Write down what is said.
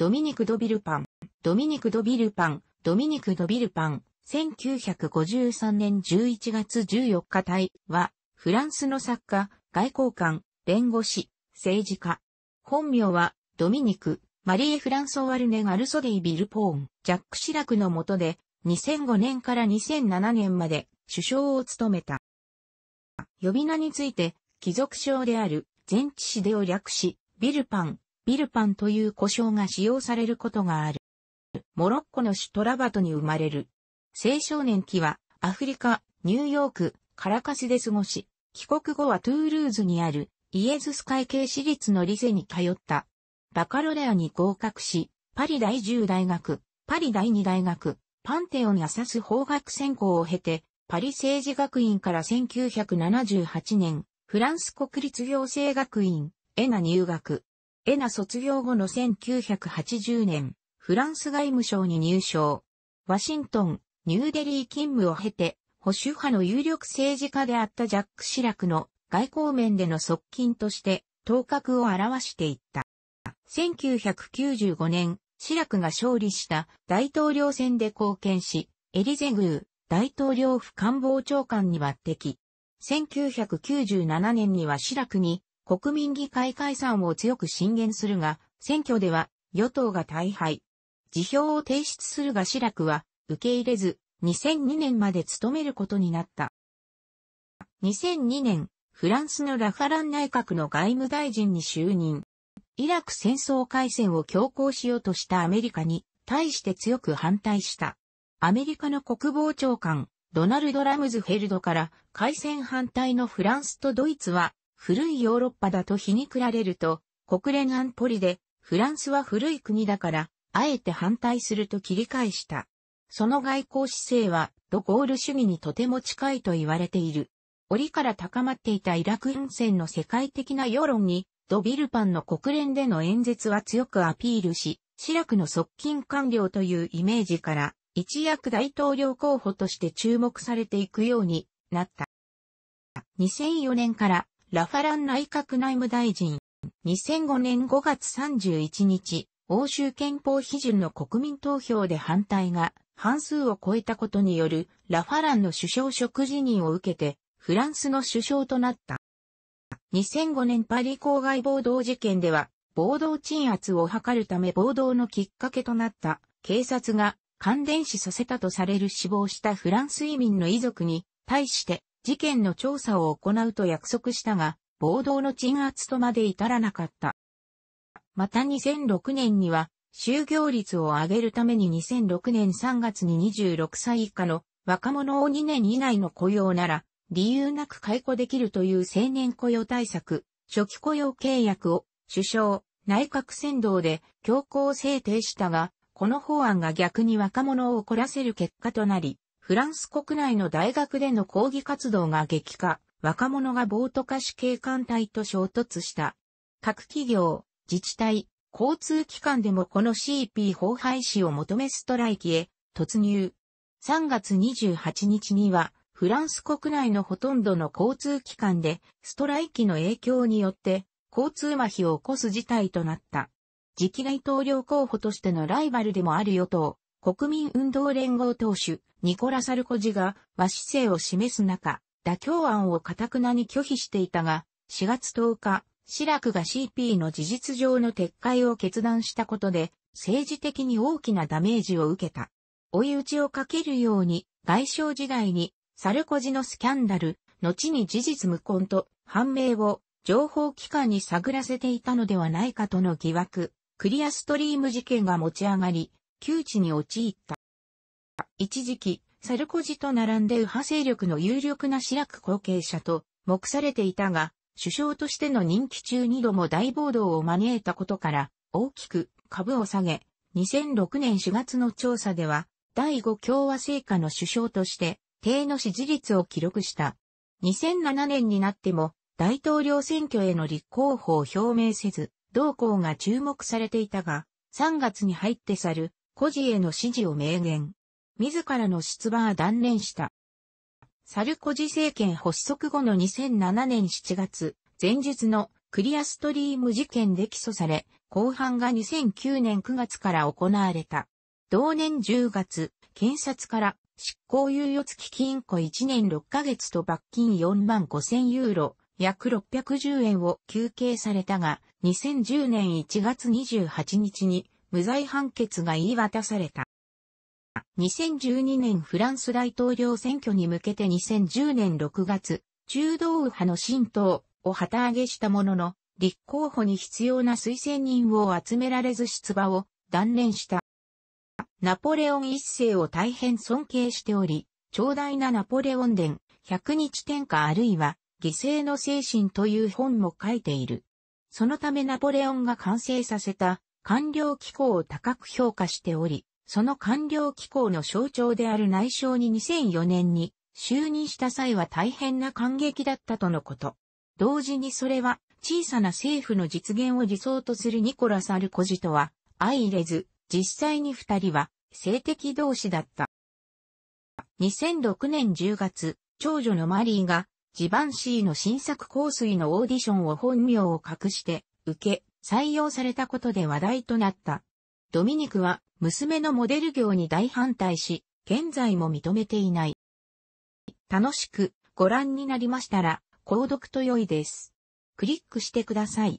ドミニク・ドビルパン、ドミニク・ドビルパン、ドミニク・ドビルパン、1953年11月14日隊は、フランスの作家、外交官、弁護士、政治家。本名は、ドミニク、マリエ・フランソワルネ・ガルソデイ・ビルポーン、ジャック・シラクの下で、2005年から2007年まで首相を務めた。呼び名について、貴族賞である、前置詞でを略し、ビルパン、ビルパンという呼称が使用されることがある。モロッコの首都ラバトに生まれる。青少年期はアフリカ、ニューヨーク、カラカスで過ごし、帰国後はトゥールーズにあるイエズス会系私立のリゼに通った。バカロレアに合格し、パリ第10大学、パリ第2大学、パンテオンやサス法学専攻を経て、パリ政治学院から1978年、フランス国立行政学院、エナ入学。エナ卒業後の1980年、フランス外務省に入省。ワシントン、ニューデリー勤務を経て、保守派の有力政治家であったジャック・シラクの外交面での側近として頭角を表していった。1995年、シラクが勝利した大統領選で貢献し、エリゼグー、大統領府官房長官に抜擢。1997年にはシラクに国民議会解散を強く進言するが、選挙では与党が大敗。辞表を提出するが志らくは受け入れず、2002年まで務めることになった。2002年、フランスのラファラン内閣の外務大臣に就任。イラク戦争開戦を強行しようとしたアメリカに対して強く反対した。アメリカの国防長官、ドナルド・ラムズフェルドから開戦反対のフランスとドイツは古いヨーロッパだと皮肉られると、国連安保理で、フランスは古い国だから、あえて反対すると切り返した。その外交姿勢は、ドゴール主義にとても近いと言われている。折から高まっていたイラク運戦の世界的な世論に、ドビルパンの国連での演説は強くアピールし、シラクの側近官僚というイメージから、一躍大統領候補として注目されていくようになった。2004年からラファラン内閣内務大臣。2005年5月31日、欧州憲法批准の国民投票で反対が半数を超えたことによるラファランの首相職辞任を受けて、フランスの首相となった。2005年パリ郊外暴動事件では、暴動鎮圧を図るため暴動のきっかけとなった警察が感電死させたとされる死亡したフランス移民の遺族に対して事件の調査を行うと約束したが、暴動の鎮圧とまで至らなかった。また2006年には、就業率を上げるために2006年3月に26歳以下の若者を2年以内の雇用なら、理由なく解雇できるという青年雇用対策、初期雇用契約を首相、内閣先導で強行制定したが、この法案が逆に若者を怒らせる結果となり、フランス国内の大学での抗議活動が激化、若者が暴徒化し警官隊と衝突した。各企業、自治体、交通機関でもこの CP 法廃止を求めストライキへ突入。3月28日には、フランス国内のほとんどの交通機関で、ストライキの影響によって、交通麻痺を起こす事態となった。次期大統領候補としてのライバルでもある与党、国民運動連合党首、ニコラ・サルコジが和姿勢を示す中、妥協案を堅くなに拒否していたが、4月10日、シラクが CP の事実上の撤回を決断したことで、政治的に大きなダメージを受けた。追い打ちをかけるように、外相時代に、サルコジのスキャンダル、後に事実無根と判明を情報機関に探らせていたのではないかとの疑惑、クリアストリーム事件が持ち上がり、窮地に陥った。一時期、サルコジと並んで右派勢力の有力なシラク後継者と目されていたが、首相としての任期中二度も大暴動を招いたことから、大きく株を下げ、2006年4月の調査では、第五共和政下の首相として、低の支持率を記録した。2007年になっても、大統領選挙への立候補を表明せず、同行が注目されていたが、3月に入って去る孤児への支持を明言。自らの出馬は断念した。サルコジ政権発足後の2007年7月、前述のクリアストリーム事件で起訴され、公判が2009年9月から行われた。同年10月、検察から執行猶予付き金庫1年6ヶ月と罰金4万5千ユーロ、約610円を求刑されたが、2010年1月28日に無罪判決が言い渡された。2012年フランス大統領選挙に向けて2010年6月、中道右派の新党を旗揚げしたものの、立候補に必要な推薦人を集められず出馬を断念した。ナポレオン一世を大変尊敬しており、長大なナポレオン伝、100日天下あるいは、犠牲の精神という本も書いている。そのためナポレオンが完成させた官僚機構を高く評価しており、その官僚機構の象徴である内省に2004年に就任した際は大変な感激だったとのこと。同時にそれは小さな政府の実現を理想とするニコラス・アルコジとは相入れず、実際に二人は性的同士だった。2006年10月、長女のマリーがジバンシーの新作香水のオーディションを本名を隠して受け、採用されたことで話題となった。ドミニクは娘のモデル業に大反対し、現在も認めていない。楽しくご覧になりましたら、購読と良いです。クリックしてください。